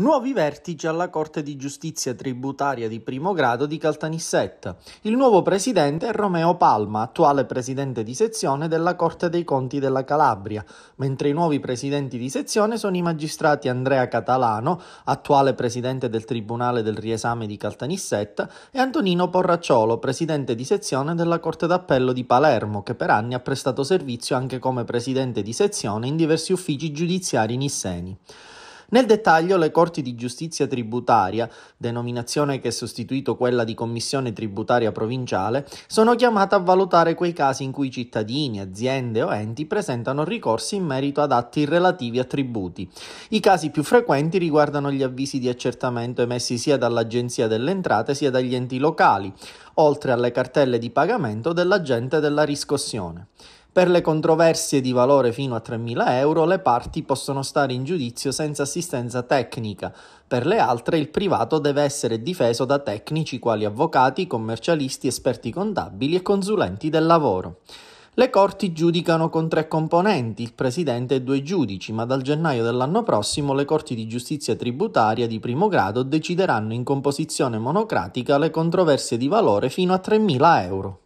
Nuovi vertici alla Corte di Giustizia Tributaria di primo grado di Caltanissetta. Il nuovo presidente è Romeo Palma, attuale presidente di sezione della Corte dei Conti della Calabria, mentre i nuovi presidenti di sezione sono i magistrati Andrea Catalano, attuale presidente del Tribunale del Riesame di Caltanissetta, e Antonino Porracciolo, presidente di sezione della Corte d'Appello di Palermo, che per anni ha prestato servizio anche come presidente di sezione in diversi uffici giudiziari nisseni. Nel dettaglio, le Corti di Giustizia Tributaria, denominazione che ha sostituito quella di Commissione Tributaria Provinciale, sono chiamate a valutare quei casi in cui cittadini, aziende o enti presentano ricorsi in merito ad atti relativi a tributi. I casi più frequenti riguardano gli avvisi di accertamento emessi sia dall'Agenzia delle Entrate sia dagli enti locali, oltre alle cartelle di pagamento dell'agente della riscossione. Per le controversie di valore fino a 3.000 euro le parti possono stare in giudizio senza assistenza tecnica, per le altre il privato deve essere difeso da tecnici quali avvocati, commercialisti, esperti contabili e consulenti del lavoro. Le corti giudicano con tre componenti, il presidente e due giudici, ma dal gennaio dell'anno prossimo le corti di giustizia tributaria di primo grado decideranno in composizione monocratica le controversie di valore fino a 3.000 euro.